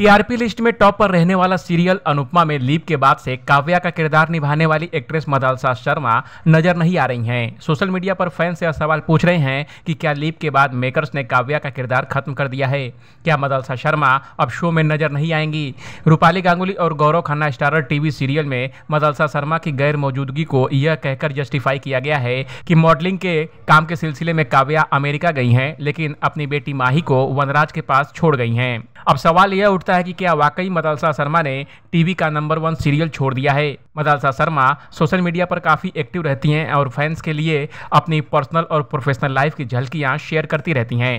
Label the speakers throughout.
Speaker 1: TRP list में top पर रहने वाला सीरियल अनुपमा में लीप के बाद से काव्या का किरदार निभाने वाली एक्ट्रेस मदालसा शर्मा नजर नहीं आ रही हैं सोशल मीडिया पर फैंस से सवाल पूछ रहे हैं कि क्या लीप के बाद मेकर्स ने काव्या का किरदार खत्म कर दिया है क्या मदालसा शर्मा अब शो में नजर नहीं आएंगी रूपाली गांगुली और Gaurav Khanna starrer TV serial में मदालसा शर्मा की गैर मौजूदगी को यह कहकर जस्टिफाई किया गया है कि मॉडलिंग के काम के सिलसिले में काव्या अमेरिका गई हैं लेकिन अपनी बेटी माही को वनराज के पास छोड़ गई हैं अब सवाल यह उठता है कि क्या वाकई मदालसा शर्मा ने टीवी का नंबर वन सीरियल छोड़ दिया है मदालसा शर्मा सोशल मीडिया पर काफ़ी एक्टिव रहती हैं और फैंस के लिए अपनी पर्सनल और प्रोफेशनल लाइफ की झलकियाँ शेयर करती रहती हैं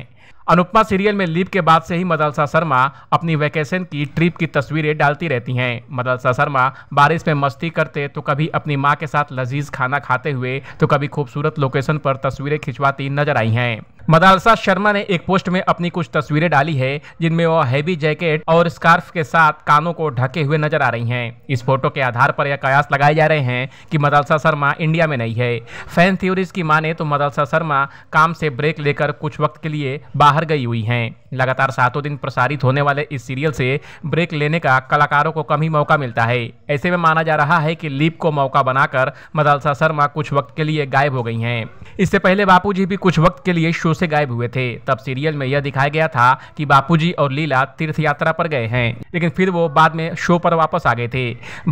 Speaker 1: अनुपमा सीरियल में लीव के बाद से ही मदलसा शर्मा अपनी वैकेशन की ट्रिप की तस्वीरें डालती रहती हैं मदलसा शर्मा बारिश में मस्ती करते तो कभी अपनी माँ के साथ लजीज खाना खाते हुए तो कभी खूबसूरत लोकेशन पर तस्वीरें खिंचवाती नजर आई हैं मदालसा शर्मा ने एक पोस्ट में अपनी कुछ तस्वीरें डाली है जिनमें वह हैवी जैकेट और स्कार्फ के साथ कानों को ढके हुए नजर आ रही हैं इस फोटो के आधार पर यह कयास लगाए जा रहे हैं कि मदालसा शर्मा इंडिया में नहीं है फैन थ्योरीज की माने तो मदालसा शर्मा काम से ब्रेक लेकर कुछ वक्त के लिए बाहर गई हुई हैं लगातार सातों दिन प्रसारित होने वाले इस सीरियल से ब्रेक लेने का कलाकारों को कम ही मौका मिलता है ऐसे में माना जा रहा है कि लीप को मौका बनाकर मदालसा शर्मा कुछ वक्त के लिए गायब हो गई हैं इससे पहले बापूजी भी कुछ वक्त के लिए शो से गायब हुए थे तब सीरियल में यह दिखाया गया था कि बापूजी और लीला तीर्थ यात्रा पर गए हैं लेकिन फिर वो बाद में शो पर वापस आ गए थे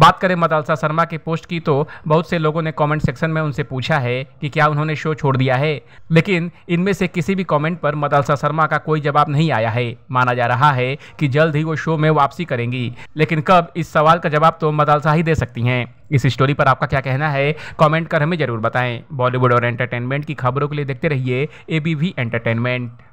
Speaker 1: बात करें मदालसा शर्मा के पोस्ट की तो बहुत से लोगों ने कमेंट सेक्शन में उनसे पूछा है कि क्या उन्होंने शो छोड़ दिया है लेकिन इनमें से किसी भी कमेंट पर मदालसा शर्मा का कोई जवाब नहीं नहीं आया है माना जा रहा है कि जल्द ही वो शो में वापसी करेंगी लेकिन कब इस सवाल का जवाब तो मदालसा ही दे सकती हैं इस स्टोरी पर आपका क्या कहना है कमेंट कर हमें ज़रूर बताएं बॉलीवुड और एंटरटेनमेंट की खबरों के लिए देखते रहिए ए एंटरटेनमेंट